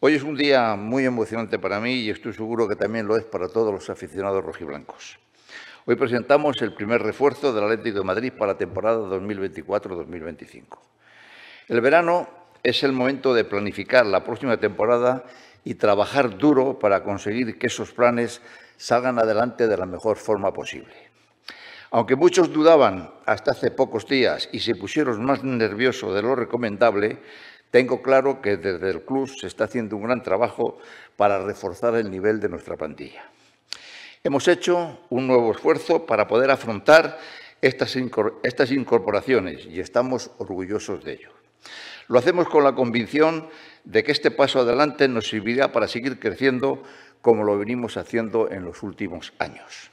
Hoy es un día muy emocionante para mí y estoy seguro que también lo es para todos los aficionados rojiblancos. Hoy presentamos el primer refuerzo del Atlético de Madrid para la temporada 2024-2025. El verano es el momento de planificar la próxima temporada y trabajar duro para conseguir que esos planes salgan adelante de la mejor forma posible. Aunque muchos dudaban hasta hace pocos días y se pusieron más nerviosos de lo recomendable, tengo claro que desde el club se está haciendo un gran trabajo para reforzar el nivel de nuestra plantilla. Hemos hecho un nuevo esfuerzo para poder afrontar estas, incorporaciones y estamos orgullosos de ello. Lo hacemos con la convicción de que este paso adelante nos servirá para seguir creciendo como lo venimos haciendo en los últimos años.